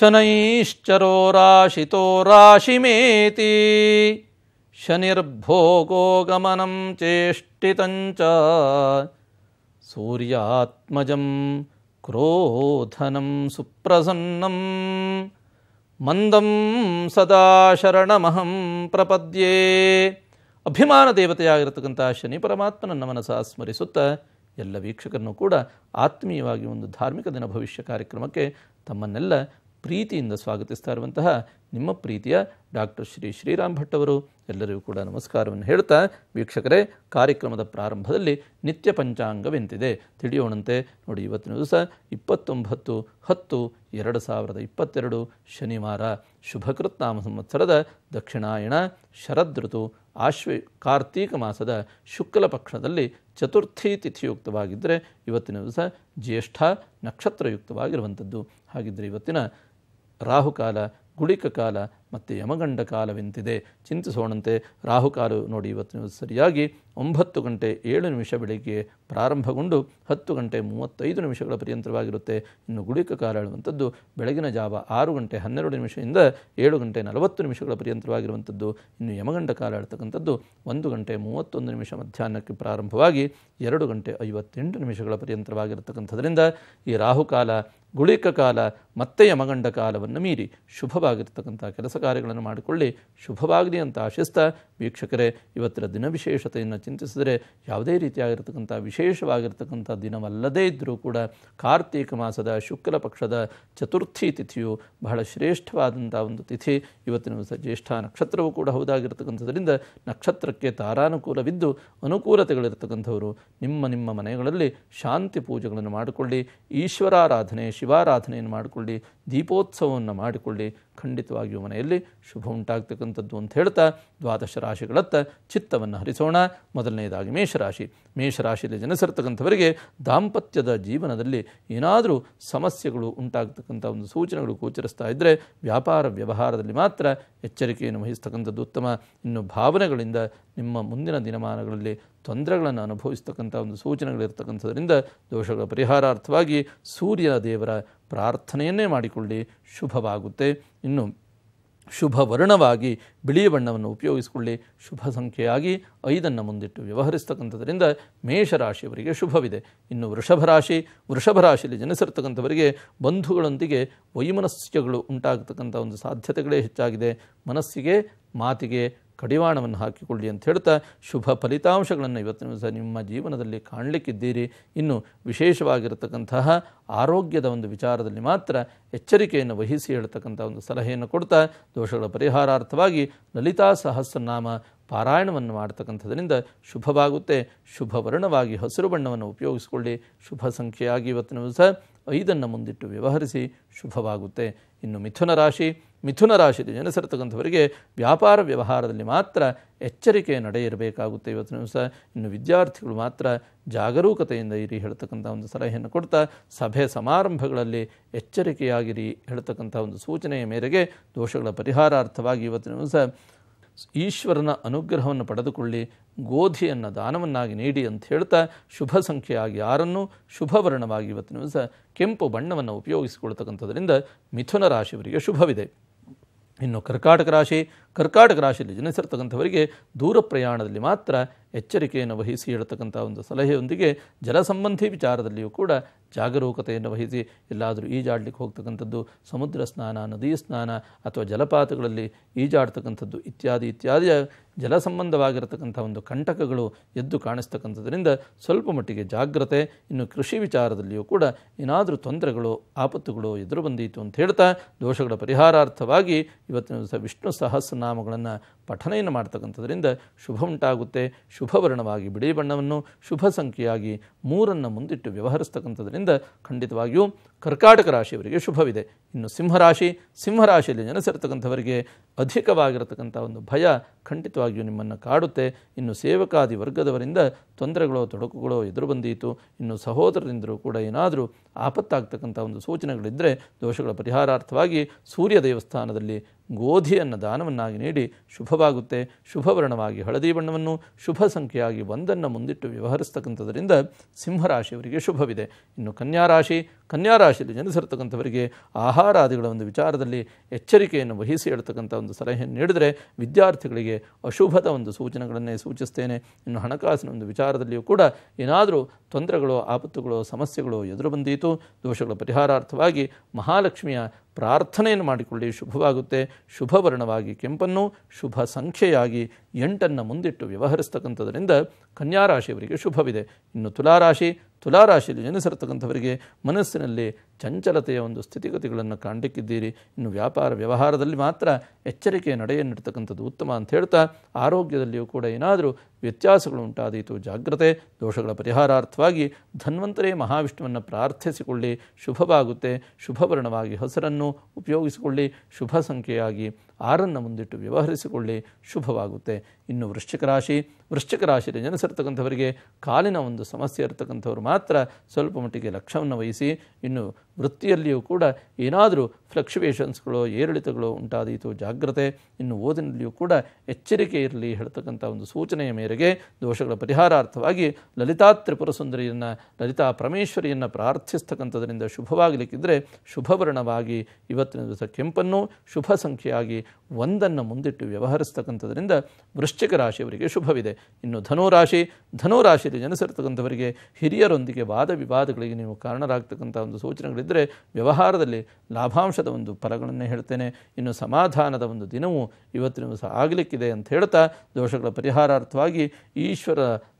ಶನೈಶ್ಚರೋ ರಾಶಿ ರಾಶಿಮೇತಿ ಶನಿರ್ಭೋಗೋ ಗಮನಂ ಚೇಷ್ಟಿತಂಚ ಸೂರ್ಯಾತ್ಮಜಂ ಕ್ರೋಧನಂ ಸುಪ್ರಸನ್ನಂ ಮಂದಂ ಸದಾ ಶರಣಮಹಂ ಪ್ರಪದ್ಯೆ ಅಭಿಮಾನ ದೇವತೆಯಾಗಿರತಕ್ಕಂಥ ಶನಿ ಪರಮಾತ್ಮನನ್ನು ಮನಸ ಸ್ಮರಿಸುತ್ತ ಎಲ್ಲ ವೀಕ್ಷಕರನ್ನು ಕೂಡ ಆತ್ಮೀಯವಾಗಿ ಒಂದು ಧಾರ್ಮಿಕ ದಿನ ಭವಿಷ್ಯ ಕಾರ್ಯಕ್ರಮಕ್ಕೆ ತಮ್ಮನ್ನೆಲ್ಲ ಪ್ರೀತಿಯಿಂದ ಸ್ವಾಗತಿಸ್ತಾ ಇರುವಂತಹ ನಿಮ್ಮ ಪ್ರೀತಿಯ ಡಾಕ್ಟರ್ ಶ್ರೀ ಶ್ರೀರಾಮ್ ಭಟ್ ಅವರು ಎಲ್ಲರಿಗೂ ಕೂಡ ನಮಸ್ಕಾರವನ್ನು ಹೇಳ್ತಾ ವೀಕ್ಷಕರೇ ಕಾರ್ಯಕ್ರಮದ ಪ್ರಾರಂಭದಲ್ಲಿ ನಿತ್ಯ ಪಂಚಾಂಗವೆಂತಿದೆ ತಿಳಿಯೋಣಂತೆ ನೋಡಿ ಇವತ್ತಿನ ದಿವಸ ಇಪ್ಪತ್ತೊಂಬತ್ತು ಹತ್ತು ಎರಡು ಸಾವಿರದ ಇಪ್ಪತ್ತೆರಡು ಶನಿವಾರ ನಾಮ ಸಂವತ್ಸರದ ದಕ್ಷಿಣಾಯಣ ಋತು ಆಶ್ವಿ ಕಾರ್ತೀಕ ಮಾಸದ ಶುಕ್ಲ ಪಕ್ಷದಲ್ಲಿ ಚತುರ್ಥಿ ತಿಥಿಯುಕ್ತವಾಗಿದ್ದರೆ ಇವತ್ತಿನ ದಿವಸ ಜ್ಯೇಷ್ಠ ನಕ್ಷತ್ರಯುಕ್ತವಾಗಿರುವಂಥದ್ದು ಹಾಗಿದ್ದರೆ ಇವತ್ತಿನ ರಾಹುಕಾಲ ಗುಳಿಕ ಕಾಲ ಮತ್ತು ಯಮಗಂಡ ಕಾಲವೆಂತಿದೆ ಚಿಂತಿಸೋಣಂತೆ ರಾಹುಕಾಲು ನೋಡಿ ಇವತ್ತು ಸರಿಯಾಗಿ ಒಂಬತ್ತು ಗಂಟೆ ಏಳು ನಿಮಿಷ ಬೆಳಗ್ಗೆ ಪ್ರಾರಂಭಗೊಂಡು ಹತ್ತು ಗಂಟೆ ಮೂವತ್ತೈದು ನಿಮಿಷಗಳ ಪರ್ಯಂತರವಾಗಿರುತ್ತೆ ಇನ್ನು ಗುಳಿಕ ಕಾಲ ಹೇಳುವಂಥದ್ದು ಬೆಳಗಿನ ಜಾವ ಆರು ಗಂಟೆ ಹನ್ನೆರಡು ನಿಮಿಷದಿಂದ ಏಳು ಗಂಟೆ ನಲವತ್ತು ನಿಮಿಷಗಳ ಪರ್ಯಂತರವಾಗಿರುವಂಥದ್ದು ಇನ್ನು ಯಮಗಂಡ ಕಾಲ ಹೇಳ್ತಕ್ಕಂಥದ್ದು ಒಂದು ಗಂಟೆ ಮೂವತ್ತೊಂದು ನಿಮಿಷ ಮಧ್ಯಾಹ್ನಕ್ಕೆ ಪ್ರಾರಂಭವಾಗಿ ಎರಡು ಗಂಟೆ ಐವತ್ತೆಂಟು ನಿಮಿಷಗಳ ಪರ್ಯಂತರವಾಗಿರತಕ್ಕಂಥದ್ರಿಂದ ಈ ರಾಹುಕಾಲ ಗುಳಿಕ ಕಾಲ ಮತ್ತೆ ಯಮಗಂಡ ಕಾಲವನ್ನು ಮೀರಿ ಶುಭವಾಗಿರ್ತಕ್ಕಂಥ ಕೆಲಸ ಕಾರ್ಯಗಳನ್ನು ಮಾಡಿಕೊಳ್ಳಿ ಶುಭವಾಗಲಿ ಅಂತ ಆಶಿಸ್ತಾ ವೀಕ್ಷಕರೇ ಇವತ್ತರ ದಿನ ವಿಶೇಷತೆಯನ್ನು ಚಿಂತಿಸಿದರೆ ಯಾವುದೇ ರೀತಿಯಾಗಿರ್ತಕ್ಕಂಥ ವಿಶೇಷವಾಗಿರ್ತಕ್ಕಂಥ ದಿನವಲ್ಲದೇ ಇದ್ದರೂ ಕೂಡ ಕಾರ್ತೀಕ ಮಾಸದ ಶುಕ್ಲ ಪಕ್ಷದ ಚತುರ್ಥಿ ತಿಥಿಯು ಬಹಳ ಶ್ರೇಷ್ಠವಾದಂಥ ಒಂದು ತಿಥಿ ಇವತ್ತಿನ ದಿವಸ ಜ್ಯೇಷ್ಠ ನಕ್ಷತ್ರವೂ ಕೂಡ ಹೌದಾಗಿರ್ತಕ್ಕಂಥದ್ರಿಂದ ನಕ್ಷತ್ರಕ್ಕೆ ತಾರಾನುಕೂಲವಿದ್ದು ಅನುಕೂಲತೆಗಳಿರ್ತಕ್ಕಂಥವರು ನಿಮ್ಮ ನಿಮ್ಮ ಮನೆಗಳಲ್ಲಿ ಶಾಂತಿ ಪೂಜೆಗಳನ್ನು ಮಾಡಿಕೊಳ್ಳಿ ಈಶ್ವರಾರಾಧನೆ ಶಿವಾರಾಧನೆಯನ್ನು ಮಾಡಿಕೊಳ್ಳಿ ದೀಪೋತ್ಸವವನ್ನು ಮಾಡಿಕೊಳ್ಳಿ ಖಂಡಿತವಾಗಿಯೂ ಮನೆಯಲ್ಲಿ ಶುಭ ಉಂಟಾಗ್ತಕ್ಕಂಥದ್ದು ಅಂತ ಹೇಳ್ತಾ ದ್ವಾದಶ ರಾಶಿಗಳತ್ತ ಚಿತ್ತವನ್ನು ಹರಿಸೋಣ ಮೊದಲನೆಯದಾಗಿ ಮೇಷರಾಶಿ ಮೇಷರಾಶಿಯಲ್ಲಿ ಜನಿಸಿರ್ತಕ್ಕಂಥವರಿಗೆ ದಾಂಪತ್ಯದ ಜೀವನದಲ್ಲಿ ಏನಾದರೂ ಸಮಸ್ಯೆಗಳು ಉಂಟಾಗ್ತಕ್ಕಂಥ ಒಂದು ಸೂಚನೆಗಳು ಗೋಚರಿಸ್ತಾ ಇದ್ದರೆ ವ್ಯಾಪಾರ ವ್ಯವಹಾರದಲ್ಲಿ ಮಾತ್ರ ಎಚ್ಚರಿಕೆಯನ್ನು ವಹಿಸ್ತಕ್ಕಂಥದ್ದು ಉತ್ತಮ ಇನ್ನು ಭಾವನೆಗಳಿಂದ ನಿಮ್ಮ ಮುಂದಿನ ದಿನಮಾನಗಳಲ್ಲಿ ತೊಂದರೆಗಳನ್ನು ಅನುಭವಿಸ್ತಕ್ಕಂಥ ಒಂದು ಸೂಚನೆಗಳಿರ್ತಕ್ಕಂಥದ್ರಿಂದ ದೋಷಗಳ ಪರಿಹಾರಾರ್ಥವಾಗಿ ಸೂರ್ಯ ದೇವರ ಪ್ರಾರ್ಥನೆಯನ್ನೇ ಮಾಡಿಕೊಳ್ಳಿ ಶುಭವಾಗುತ್ತೆ ಇನ್ನು ಶುಭ ವರ್ಣವಾಗಿ ಬಿಳಿ ಬಣ್ಣವನ್ನು ಉಪಯೋಗಿಸಿಕೊಳ್ಳಿ ಶುಭ ಸಂಖ್ಯೆಯಾಗಿ ಐದನ್ನು ಮುಂದಿಟ್ಟು ವ್ಯವಹರಿಸ್ತಕ್ಕಂಥದ್ರಿಂದ ಮೇಷರಾಶಿಯವರಿಗೆ ಶುಭವಿದೆ ಇನ್ನು ವೃಷಭ ರಾಶಿ ವೃಷಭ ರಾಶಿಯಲ್ಲಿ ಜನಿಸಿರ್ತಕ್ಕಂಥವರಿಗೆ ಬಂಧುಗಳೊಂದಿಗೆ ವೈಮನಸ್ಯಗಳು ಉಂಟಾಗತಕ್ಕಂಥ ಒಂದು ಸಾಧ್ಯತೆಗಳೇ ಹೆಚ್ಚಾಗಿದೆ ಮನಸ್ಸಿಗೆ ಮಾತಿಗೆ ಕಡಿವಾಣವನ್ನು ಹಾಕಿಕೊಳ್ಳಿ ಅಂತ ಹೇಳ್ತಾ ಶುಭ ಫಲಿತಾಂಶಗಳನ್ನು ಇವತ್ತಿನ ದಿವಸ ನಿಮ್ಮ ಜೀವನದಲ್ಲಿ ಕಾಣಲಿಕ್ಕಿದ್ದೀರಿ ಇನ್ನು ವಿಶೇಷವಾಗಿರತಕ್ಕಂತಹ ಆರೋಗ್ಯದ ಒಂದು ವಿಚಾರದಲ್ಲಿ ಮಾತ್ರ ಎಚ್ಚರಿಕೆಯನ್ನು ವಹಿಸಿ ಹೇಳ್ತಕ್ಕಂಥ ಒಂದು ಸಲಹೆಯನ್ನು ಕೊಡ್ತಾ ದೋಷಗಳ ಪರಿಹಾರಾರ್ಥವಾಗಿ ಲಲಿತಾ ಸಹಸ್ರನಾಮ ಪಾರಾಯಣವನ್ನು ಮಾಡ್ತಕ್ಕಂಥದ್ರಿಂದ ಶುಭವಾಗುತ್ತೆ ಶುಭ ವರ್ಣವಾಗಿ ಹಸಿರು ಬಣ್ಣವನ್ನು ಉಪಯೋಗಿಸಿಕೊಳ್ಳಿ ಶುಭ ಸಂಖ್ಯೆಯಾಗಿ ಇವತ್ತಿನ ದಿವಸ ಐದನ್ನು ಮುಂದಿಟ್ಟು ವ್ಯವಹರಿಸಿ ಶುಭವಾಗುತ್ತೆ ಇನ್ನು ಮಿಥುನ ರಾಶಿ ಮಿಥುನ ರಾಶಿಯಲ್ಲಿ ಜನಸರತಕ್ಕಂಥವರಿಗೆ ವ್ಯಾಪಾರ ವ್ಯವಹಾರದಲ್ಲಿ ಮಾತ್ರ ಎಚ್ಚರಿಕೆ ನಡೆಯಿರಬೇಕಾಗುತ್ತೆ ಇವತ್ತಿನ ದಿವಸ ಇನ್ನು ವಿದ್ಯಾರ್ಥಿಗಳು ಮಾತ್ರ ಜಾಗರೂಕತೆಯಿಂದ ಇರಿ ಹೇಳ್ತಕ್ಕಂಥ ಒಂದು ಸಲಹೆಯನ್ನು ಕೊಡ್ತಾ ಸಭೆ ಸಮಾರಂಭಗಳಲ್ಲಿ ಎಚ್ಚರಿಕೆಯಾಗಿರಿ ಹೇಳ್ತಕ್ಕಂಥ ಒಂದು ಸೂಚನೆಯ ಮೇರೆಗೆ ದೋಷಗಳ ಪರಿಹಾರಾರ್ಥವಾಗಿ ಇವತ್ತಿನ ದಿವಸ ಈಶ್ವರನ ಅನುಗ್ರಹವನ್ನು ಪಡೆದುಕೊಳ್ಳಿ ಗೋಧಿಯನ್ನು ದಾನವನ್ನಾಗಿ ನೀಡಿ ಅಂತ ಹೇಳ್ತಾ ಶುಭ ಸಂಖ್ಯೆಯಾಗಿ ಯಾರನ್ನು ಶುಭವರ್ಣವಾಗಿ ಇವತ್ತಿನ ದಿವಸ ಕೆಂಪು ಬಣ್ಣವನ್ನು ಉಪಯೋಗಿಸಿಕೊಳ್ತಕ್ಕಂಥದ್ರಿಂದ ಮಿಥುನ ರಾಶಿಯವರಿಗೆ ಶುಭವಿದೆ ಇನ್ನು ಕರ್ಕಾಟಕ ರಾಶಿ ಕರ್ಕಾಟಕ ರಾಶಿಯಲ್ಲಿ ಜನಿಸಿರ್ತಕ್ಕಂಥವರಿಗೆ ದೂರ ಪ್ರಯಾಣದಲ್ಲಿ ಮಾತ್ರ ಎಚ್ಚರಿಕೆಯನ್ನು ವಹಿಸಿ ಹೇಳ್ತಕ್ಕಂಥ ಒಂದು ಸಲಹೆಯೊಂದಿಗೆ ಜಲಸಂಬಂಧಿ ವಿಚಾರದಲ್ಲಿಯೂ ಕೂಡ ಜಾಗರೂಕತೆಯನ್ನು ವಹಿಸಿ ಎಲ್ಲಾದರೂ ಈಜಾಡಲಿಕ್ಕೆ ಹೋಗ್ತಕ್ಕಂಥದ್ದು ಸಮುದ್ರ ಸ್ನಾನ ನದಿ ಸ್ನಾನ ಅಥವಾ ಜಲಪಾತಗಳಲ್ಲಿ ಈಜಾಡ್ತಕ್ಕಂಥದ್ದು ಇತ್ಯಾದಿ ಇತ್ಯಾದಿ ಜಲ ಸಂಬಂಧವಾಗಿರತಕ್ಕಂಥ ಒಂದು ಕಂಟಕಗಳು ಎದ್ದು ಕಾಣಿಸ್ತಕ್ಕಂಥದ್ರಿಂದ ಸ್ವಲ್ಪ ಮಟ್ಟಿಗೆ ಜಾಗ್ರತೆ ಇನ್ನು ಕೃಷಿ ವಿಚಾರದಲ್ಲಿಯೂ ಕೂಡ ಏನಾದರೂ ತೊಂದರೆಗಳು ಆಪತ್ತುಗಳು ಎದುರು ಬಂದಿತ್ತು ಅಂತ ಹೇಳ್ತಾ ದೋಷಗಳ ಪರಿಹಾರಾರ್ಥವಾಗಿ ಇವತ್ತಿನ ದಿವಸ ವಿಷ್ಣು ಸಹಸ್ರ ನಾಮಗಳನ್ನು ಪಠನೆಯನ್ನು ಮಾಡ್ತಕ್ಕಂಥದ್ರಿಂದ ಶುಭ ಉಂಟಾಗುತ್ತೆ ಶುಭವರ್ಣವಾಗಿ ಬಿಳಿ ಬಣ್ಣವನ್ನು ಶುಭ ಸಂಖ್ಯೆಯಾಗಿ ಮೂರನ್ನು ಮುಂದಿಟ್ಟು ವ್ಯವಹರಿಸ್ತಕ್ಕಂಥದ್ರಿಂದ ಖಂಡಿತವಾಗಿಯೂ ಕರ್ಕಾಟಕ ರಾಶಿಯವರಿಗೆ ಶುಭವಿದೆ ಇನ್ನು ಸಿಂಹರಾಶಿ ಸಿಂಹರಾಶಿಯಲ್ಲಿ ಜನಿಸಿರ್ತಕ್ಕಂಥವರಿಗೆ ಅಧಿಕವಾಗಿರತಕ್ಕಂಥ ಒಂದು ಭಯ ಖಂಡಿತವಾಗಿಯೂ ನಿಮ್ಮನ್ನು ಕಾಡುತ್ತೆ ಇನ್ನು ಸೇವಕಾದಿ ವರ್ಗದವರಿಂದ ತೊಂದರೆಗಳೋ ತೊಡಕುಗಳೋ ಎದುರು ಬಂದೀತು ಇನ್ನು ಸಹೋದರರಿಂದಲೂ ಕೂಡ ಏನಾದರೂ ಆಪತ್ತಾಗ್ತಕ್ಕಂಥ ಒಂದು ಸೂಚನೆಗಳಿದ್ದರೆ ದೋಷಗಳ ಪರಿಹಾರಾರ್ಥವಾಗಿ ಸೂರ್ಯ ದೇವಸ್ಥಾನದಲ್ಲಿ ಗೋಧಿಯನ್ನು ದಾನವನ್ನಾಗಿ ನೀಡಿ ಶುಭ ಶುಭವಾಗುತ್ತೆ ಶುಭವರ್ಣವಾಗಿ ಹಳದಿ ಬಣ್ಣವನ್ನು ಶುಭ ಸಂಖ್ಯೆಯಾಗಿ ಒಂದನ್ನು ಮುಂದಿಟ್ಟು ವ್ಯವಹರಿಸ್ತಕ್ಕಂಥದ್ದರಿಂದ ಸಿಂಹರಾಶಿಯವರಿಗೆ ಶುಭವಿದೆ ಇನ್ನು ಕನ್ಯಾರಾಶಿ ಕನ್ಯಾರಾಶಿಯಲ್ಲಿ ಜನಿಸಿರ್ತಕ್ಕಂಥವರಿಗೆ ಆಹಾರಾದಿಗಳ ಒಂದು ವಿಚಾರದಲ್ಲಿ ಎಚ್ಚರಿಕೆಯನ್ನು ವಹಿಸಿ ಹೇಳ್ತಕ್ಕಂಥ ಒಂದು ಸಲಹೆಯನ್ನು ನೀಡಿದರೆ ವಿದ್ಯಾರ್ಥಿಗಳಿಗೆ ಅಶುಭದ ಒಂದು ಸೂಚನೆಗಳನ್ನೇ ಸೂಚಿಸ್ತೇನೆ ಇನ್ನು ಹಣಕಾಸಿನ ಒಂದು ವಿಚಾರದಲ್ಲಿಯೂ ಕೂಡ ಏನಾದರೂ ತೊಂದರೆಗಳು ಆಪತ್ತುಗಳು ಸಮಸ್ಯೆಗಳು ಎದುರು ಬಂದೀತು ದೋಷಗಳ ಪರಿಹಾರಾರ್ಥವಾಗಿ ಮಹಾಲಕ್ಷ್ಮಿಯ ಪ್ರಾರ್ಥನೆಯನ್ನು ಮಾಡಿಕೊಳ್ಳಿ ಶುಭವಾಗುತ್ತೆ ಶುಭವರ್ಣವಾಗಿ ಕೆಂಪನ್ನು ಶುಭ ಸಂಖ್ಯೆಯಾಗಿ ಎಂಟನ್ನು ಮುಂದಿಟ್ಟು ವ್ಯವಹರಿಸ್ತಕ್ಕಂಥದ್ರಿಂದ ಕನ್ಯಾರಾಶಿಯವರಿಗೆ ಶುಭವಿದೆ ಇನ್ನು ತುಲಾರಾಶಿ ತುಲಾರಾಶಿಯಲ್ಲಿ ಜನಿಸಿರ್ತಕ್ಕಂಥವರಿಗೆ ಮನಸ್ಸಿನಲ್ಲಿ ಚಂಚಲತೆಯ ಒಂದು ಸ್ಥಿತಿಗತಿಗಳನ್ನು ಕಾಣಲಿಕ್ಕಿದ್ದೀರಿ ಇನ್ನು ವ್ಯಾಪಾರ ವ್ಯವಹಾರದಲ್ಲಿ ಮಾತ್ರ ಎಚ್ಚರಿಕೆಯ ನಡೆಯನ್ನಿರ್ತಕ್ಕಂಥದ್ದು ಉತ್ತಮ ಅಂತ ಹೇಳ್ತಾ ಆರೋಗ್ಯದಲ್ಲಿಯೂ ಕೂಡ ಏನಾದರೂ ವ್ಯತ್ಯಾಸಗಳು ಉಂಟಾದೀತು ಜಾಗ್ರತೆ ದೋಷಗಳ ಪರಿಹಾರಾರ್ಥವಾಗಿ ಧನ್ವಂತರೇ ಮಹಾವಿಷ್ಣುವನ್ನು ಪ್ರಾರ್ಥಿಸಿಕೊಳ್ಳಿ ಶುಭವಾಗುತ್ತೆ ಶುಭವರ್ಣವಾಗಿ ಹೆಸರನ್ನು ಉಪಯೋಗಿಸಿಕೊಳ್ಳಿ ಶುಭ ಸಂಖ್ಯೆಯಾಗಿ ಆರನ್ನು ಮುಂದಿಟ್ಟು ವ್ಯವಹರಿಸಿಕೊಳ್ಳಿ ಶುಭವಾಗುತ್ತೆ ಇನ್ನು ವೃಶ್ಚಿಕ ರಾಶಿ ವೃಶ್ಚಿಕ ರಾಶಿಯಲ್ಲಿ ಜನಿಸಿರ್ತಕ್ಕಂಥವರಿಗೆ ಕಾಲಿನ ಒಂದು ಸಮಸ್ಯೆ ಇರತಕ್ಕಂಥವ್ರು ಮಾತ್ರ ಸ್ವಲ್ಪ ಮಟ್ಟಿಗೆ ಲಕ್ಷ್ಯವನ್ನು ವಹಿಸಿ ಇನ್ನು ವೃತ್ತಿಯಲ್ಲಿಯೂ ಕೂಡ ಏನಾದರೂ ಫ್ಲಕ್ಚುವೇಷನ್ಸ್ಗಳು ಏರಿಳಿತಗಳು ಉಂಟಾದೀತು ಜಾಗ್ರತೆ ಇನ್ನು ಓದಿನಲ್ಲಿಯೂ ಕೂಡ ಎಚ್ಚರಿಕೆ ಇರಲಿ ಹೇಳ್ತಕ್ಕಂಥ ಒಂದು ಸೂಚನೆಯ ಮೇರೆಗೆ ದೋಷಗಳ ಪರಿಹಾರಾರ್ಥವಾಗಿ ಲಲಿತಾ ತ್ರಿಪುರ ಸುಂದರಿಯನ್ನು ಲಲಿತಾ ಪರಮೇಶ್ವರಿಯನ್ನು ಪ್ರಾರ್ಥಿಸ್ತಕ್ಕಂಥದರಿಂದ ಶುಭವಾಗಲಿಕ್ಕಿದ್ರೆ ಶುಭವರ್ಣವಾಗಿ ಇವತ್ತಿನ ದಿವಸ ಕೆಂಪನ್ನು ಶುಭ ಸಂಖ್ಯೆಯಾಗಿ ಒಂದನ್ನು ಮುಂದಿಟ್ಟು ವ್ಯವಹರಿಸ್ತಕ್ಕಂಥದ್ರಿಂದ ವೃಶ್ಚಿಕ ರಾಶಿಯವರಿಗೆ ಶುಭವಿದೆ ಇನ್ನು ಧನುರಾಶಿ ಧನುರಾಶಿಯಲ್ಲಿ ಜನಿಸಿರ್ತಕ್ಕಂಥವರಿಗೆ ಹಿರಿಯರೊಂದಿಗೆ ವಾದ ವಿವಾದಗಳಿಗೆ ನೀವು ಕಾರಣರಾಗ್ತಕ್ಕಂಥ ಒಂದು ಸೂಚನೆಗಳಿದ್ದರೆ ವ್ಯವಹಾರದಲ್ಲಿ ಲಾಭಾಂಶದ ಒಂದು ಫಲಗಳನ್ನು ಹೇಳ್ತೇನೆ ಇನ್ನು ಸಮಾಧಾನದ ಒಂದು ದಿನವೂ ಇವತ್ತಿನ ದಿವಸ ಆಗಲಿಕ್ಕಿದೆ ಅಂತ ಹೇಳ್ತಾ ದೋಷಗಳ ಪರಿಹಾರಾರ್ಥವಾಗಿ ಈಶ್ವರ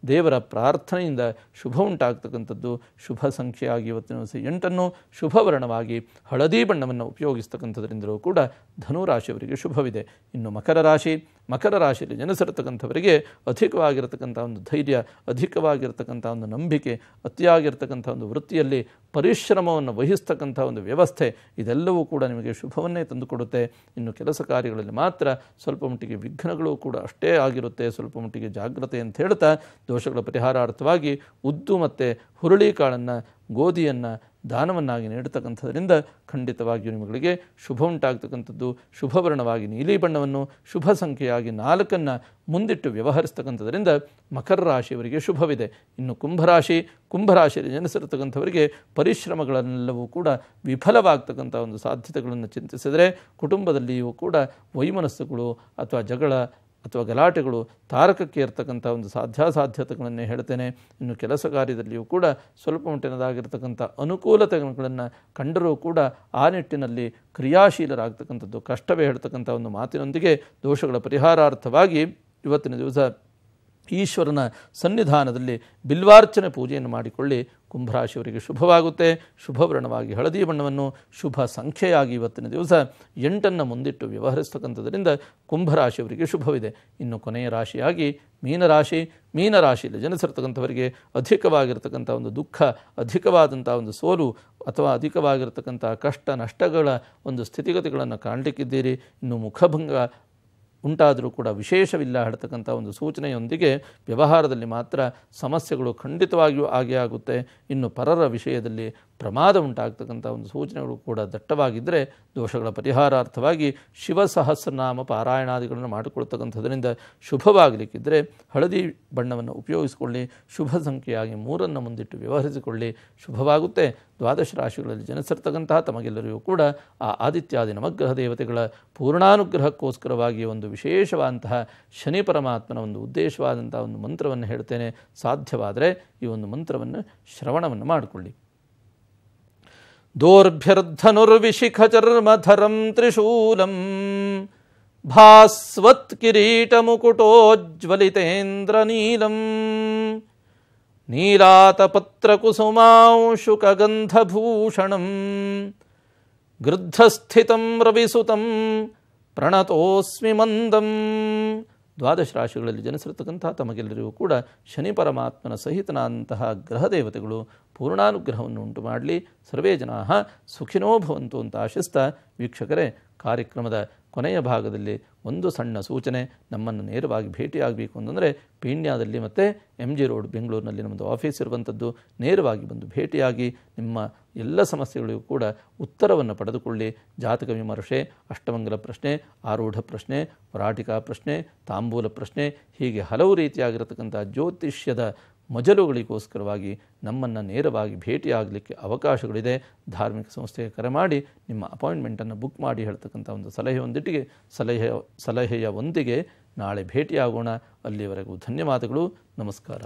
ದೇವರ ಪ್ರಾರ್ಥನೆಯಿಂದ ಶುಭ ಉಂಟಾಗ್ತಕ್ಕಂಥದ್ದು ಶುಭ ಸಂಖ್ಯೆಯಾಗಿ ಇವತ್ತಿನ ದಿವಸ ಎಂಟನ್ನು ಶುಭವರ್ಣವಾಗಿ ಹಳದಿ ಬಣ್ಣವನ್ನು ಉಪಯೋಗಿಸ್ತಕ್ಕಂಥದ್ರಿಂದಲೂ ಕೂಡ ಧನುರಾಶಿಯವರಿಗೆ ಶುಭವಿದೆ ಇನ್ನು ಮಕರ ರಾಶಿ ಮಕರ ರಾಶಿಯಲ್ಲಿ ಜನಿಸಿರತಕ್ಕಂಥವರಿಗೆ ಅಧಿಕವಾಗಿರತಕ್ಕಂಥ ಒಂದು ಧೈರ್ಯ ಅಧಿಕವಾಗಿರತಕ್ಕಂಥ ಒಂದು ನಂಬಿಕೆ ಅತಿಯಾಗಿರ್ತಕ್ಕಂಥ ಒಂದು ವೃತ್ತಿಯಲ್ಲಿ ಪರಿಶ್ರಮವನ್ನು ವಹಿಸ್ತಕ್ಕಂಥ ಒಂದು ವ್ಯವಸ್ಥೆ ಇದೆಲ್ಲವೂ ಕೂಡ ನಿಮಗೆ ಶುಭವನ್ನೇ ತಂದುಕೊಡುತ್ತೆ ಇನ್ನು ಕೆಲಸ ಕಾರ್ಯಗಳಲ್ಲಿ ಮಾತ್ರ ಸ್ವಲ್ಪ ಮಟ್ಟಿಗೆ ವಿಘ್ನಗಳು ಕೂಡ ಅಷ್ಟೇ ಆಗಿರುತ್ತೆ ಸ್ವಲ್ಪ ಮಟ್ಟಿಗೆ ಜಾಗ್ರತೆ ಅಂತ ಹೇಳ್ತಾ ದೋಷಗಳ ಪರಿಹಾರಾರ್ಥವಾಗಿ ಉದ್ದು ಮತ್ತು ಹುರುಳಿಕಾಳನ್ನು ಗೋಧಿಯನ್ನು ದಾನವನ್ನಾಗಿ ನೀಡತಕ್ಕಂಥದ್ರಿಂದ ಖಂಡಿತವಾಗಿಯೂ ನಿಮಗಳಿಗೆ ಶುಭ ಉಂಟಾಗ್ತಕ್ಕಂಥದ್ದು ಶುಭವರ್ಣವಾಗಿ ನೀಲಿ ಬಣ್ಣವನ್ನು ಶುಭ ಸಂಖ್ಯೆಯಾಗಿ ನಾಲ್ಕನ್ನು ಮುಂದಿಟ್ಟು ವ್ಯವಹರಿಸ್ತಕ್ಕಂಥದ್ರಿಂದ ಮಕರ ರಾಶಿಯವರಿಗೆ ಶುಭವಿದೆ ಇನ್ನು ಕುಂಭರಾಶಿ ಕುಂಭರಾಶಿಯಲ್ಲಿ ಜನಿಸಿರತಕ್ಕಂಥವರಿಗೆ ಪರಿಶ್ರಮಗಳನ್ನೆಲ್ಲವೂ ಕೂಡ ವಿಫಲವಾಗ್ತಕ್ಕಂಥ ಒಂದು ಸಾಧ್ಯತೆಗಳನ್ನು ಚಿಂತಿಸಿದರೆ ಕುಟುಂಬದಲ್ಲಿಯೂ ಕೂಡ ವೈಮನಸ್ಸುಗಳು ಅಥವಾ ಜಗಳ ಅಥವಾ ಗಲಾಟೆಗಳು ತಾರಕಕ್ಕೆ ಇರ್ತಕ್ಕಂಥ ಒಂದು ಸಾಧ್ಯಾಸಾಧ್ಯತೆಗಳನ್ನೇ ಹೇಳ್ತೇನೆ ಇನ್ನು ಕೆಲಸ ಕಾರ್ಯದಲ್ಲಿಯೂ ಕೂಡ ಸ್ವಲ್ಪ ಮಟ್ಟಿನದಾಗಿರ್ತಕ್ಕಂಥ ಅನುಕೂಲತೆಗಳನ್ನು ಕಂಡರೂ ಕೂಡ ಆ ನಿಟ್ಟಿನಲ್ಲಿ ಕ್ರಿಯಾಶೀಲರಾಗ್ತಕ್ಕಂಥದ್ದು ಕಷ್ಟವೇ ಹೇಳ್ತಕ್ಕಂಥ ಒಂದು ಮಾತಿನೊಂದಿಗೆ ದೋಷಗಳ ಪರಿಹಾರಾರ್ಥವಾಗಿ ಇವತ್ತಿನ ದಿವಸ ಈಶ್ವರನ ಸನ್ನಿಧಾನದಲ್ಲಿ ಬಿಲ್ವಾರ್ಚನೆ ಪೂಜೆಯನ್ನು ಮಾಡಿಕೊಳ್ಳಿ ಕುಂಭರಾಶಿಯವರಿಗೆ ಶುಭವಾಗುತ್ತೆ ಶುಭವರ್ಣವಾಗಿ ಹಳದಿ ಬಣ್ಣವನ್ನು ಶುಭ ಸಂಖ್ಯೆಯಾಗಿ ಇವತ್ತಿನ ದಿವಸ ಎಂಟನ್ನು ಮುಂದಿಟ್ಟು ವ್ಯವಹರಿಸ್ತಕ್ಕಂಥದ್ದರಿಂದ ಕುಂಭರಾಶಿಯವರಿಗೆ ಶುಭವಿದೆ ಇನ್ನು ಕೊನೆಯ ರಾಶಿಯಾಗಿ ಮೀನರಾಶಿ ಮೀನರಾಶಿಯಲ್ಲಿ ಜನಿಸಿರ್ತಕ್ಕಂಥವರಿಗೆ ಅಧಿಕವಾಗಿರ್ತಕ್ಕಂಥ ಒಂದು ದುಃಖ ಅಧಿಕವಾದಂಥ ಒಂದು ಸೋಲು ಅಥವಾ ಅಧಿಕವಾಗಿರ್ತಕ್ಕಂಥ ಕಷ್ಟ ನಷ್ಟಗಳ ಒಂದು ಸ್ಥಿತಿಗತಿಗಳನ್ನು ಕಾಣಲಿಕ್ಕಿದ್ದೀರಿ ಇನ್ನು ಮುಖಭಂಗ ಉಂಟಾದರೂ ಕೂಡ ವಿಶೇಷವಿಲ್ಲ ಹೇಳ್ತಕ್ಕಂಥ ಒಂದು ಸೂಚನೆಯೊಂದಿಗೆ ವ್ಯವಹಾರದಲ್ಲಿ ಮಾತ್ರ ಸಮಸ್ಯೆಗಳು ಖಂಡಿತವಾಗಿಯೂ ಆಗೇ ಆಗುತ್ತೆ ಇನ್ನು ಪರರ ವಿಷಯದಲ್ಲಿ ಪ್ರಮಾದ ಉಂಟಾಗ್ತಕ್ಕಂಥ ಒಂದು ಸೂಚನೆಗಳು ಕೂಡ ದಟ್ಟವಾಗಿದ್ದರೆ ದೋಷಗಳ ಪರಿಹಾರಾರ್ಥವಾಗಿ ಶಿವಸಹಸ್ರನಾಮ ಪಾರಾಯಣಾದಿಗಳನ್ನು ಮಾಡಿಕೊಳ್ತಕ್ಕಂಥದ್ರಿಂದ ಶುಭವಾಗಲಿಕ್ಕಿದ್ದರೆ ಹಳದಿ ಬಣ್ಣವನ್ನು ಉಪಯೋಗಿಸಿಕೊಳ್ಳಿ ಶುಭ ಸಂಖ್ಯೆಯಾಗಿ ಮೂರನ್ನು ಮುಂದಿಟ್ಟು ವ್ಯವಹರಿಸಿಕೊಳ್ಳಿ ಶುಭವಾಗುತ್ತೆ ದ್ವಾದಶ ರಾಶಿಗಳಲ್ಲಿ ಜನಿಸಿರ್ತಕ್ಕಂತಹ ತಮಗೆಲ್ಲರಿಗೂ ಕೂಡ ಆ ಆದಿತ್ಯಾದಿ ನವಗ್ರಹ ದೇವತೆಗಳ ಪೂರ್ಣಾನುಗ್ರಹಕ್ಕೋಸ್ಕರವಾಗಿ ಒಂದು ವಿಶೇಷವಾದಂತಹ ಶನಿ ಪರಮಾತ್ಮನ ಒಂದು ಉದ್ದೇಶವಾದಂತಹ ಒಂದು ಮಂತ್ರವನ್ನು ಹೇಳ್ತೇನೆ ಸಾಧ್ಯವಾದರೆ ಈ ಒಂದು ಮಂತ್ರವನ್ನು ಶ್ರವಣವನ್ನು ಮಾಡಿಕೊಳ್ಳಿ ದೋರ್ಭ್ಯರ್ಧನುರ್ವಿಶಿಖಚರ್ಮಧರಂ ತ್ರಿಶೂಲಂ ಭಾಸ್ವತ್ ಮುಕುಟೋಜ್ವಲಿತೇಂದ್ರ ನೀಲಂ नीलातपत्रकुसुमांशुकगन्धभूषणं ಗೃದ್ಧಸ್ಥಿತಂ ರವಿಸುತಂ ಪ್ರಣತೋಸ್ಮಿ ಮಂದಂ ದ್ವಾದಶ ರಾಶಿಗಳಲ್ಲಿ ಜನಿಸಿರತಕ್ಕಂಥ ತಮಗೆಲ್ಲರಿಗೂ ಕೂಡ ಶನಿ ಪರಮಾತ್ಮನ ಸಹಿತನಾದಂತಹ ಗ್ರಹ ದೇವತೆಗಳು ಪೂರ್ಣಾನುಗ್ರಹವನ್ನು ಉಂಟು ಮಾಡಲಿ ಸರ್ವೇ ಜನಾ ಸುಖಿನೋ ಭವಂತು ಅಂತ ಆಶಿಸ್ತಾ ವೀಕ್ಷಕರೇ ಕಾರ್ಯಕ್ರಮದ ಕೊನೆಯ ಭಾಗದಲ್ಲಿ ಒಂದು ಸಣ್ಣ ಸೂಚನೆ ನಮ್ಮನ್ನು ನೇರವಾಗಿ ಭೇಟಿಯಾಗಬೇಕು ಅಂತಂದರೆ ಪೀಣ್ಯದಲ್ಲಿ ಮತ್ತು ಎಮ್ ಜಿ ರೋಡ್ ಬೆಂಗಳೂರಿನಲ್ಲಿ ನಮ್ಮದು ಆಫೀಸ್ ಇರುವಂಥದ್ದು ನೇರವಾಗಿ ಬಂದು ಭೇಟಿಯಾಗಿ ನಿಮ್ಮ ಎಲ್ಲ ಸಮಸ್ಯೆಗಳಿಗೂ ಕೂಡ ಉತ್ತರವನ್ನು ಪಡೆದುಕೊಳ್ಳಿ ಜಾತಕ ವಿಮರ್ಶೆ ಅಷ್ಟಮಂಗಲ ಪ್ರಶ್ನೆ ಆರೂಢ ಪ್ರಶ್ನೆ ವರಾಟಿಕಾ ಪ್ರಶ್ನೆ ತಾಂಬೂಲ ಪ್ರಶ್ನೆ ಹೀಗೆ ಹಲವು ರೀತಿಯಾಗಿರತಕ್ಕಂಥ ಜ್ಯೋತಿಷ್ಯದ ಮಜಲುಗಳಿಗೋಸ್ಕರವಾಗಿ ನಮ್ಮನ್ನು ನೇರವಾಗಿ ಭೇಟಿಯಾಗಲಿಕ್ಕೆ ಅವಕಾಶಗಳಿದೆ ಧಾರ್ಮಿಕ ಸಂಸ್ಥೆಗೆ ಕರೆ ಮಾಡಿ ನಿಮ್ಮ ಅಪಾಯಿಂಟ್ಮೆಂಟನ್ನು ಬುಕ್ ಮಾಡಿ ಹೇಳ್ತಕ್ಕಂಥ ಒಂದು ಸಲಹೆಯೊಂದಿಟ್ಟಿಗೆ ಸಲಹೆ ಸಲಹೆಯ ಒಂದಿಗೆ ನಾಳೆ ಭೇಟಿಯಾಗೋಣ ಅಲ್ಲಿಯವರೆಗೂ ಧನ್ಯವಾದಗಳು ನಮಸ್ಕಾರ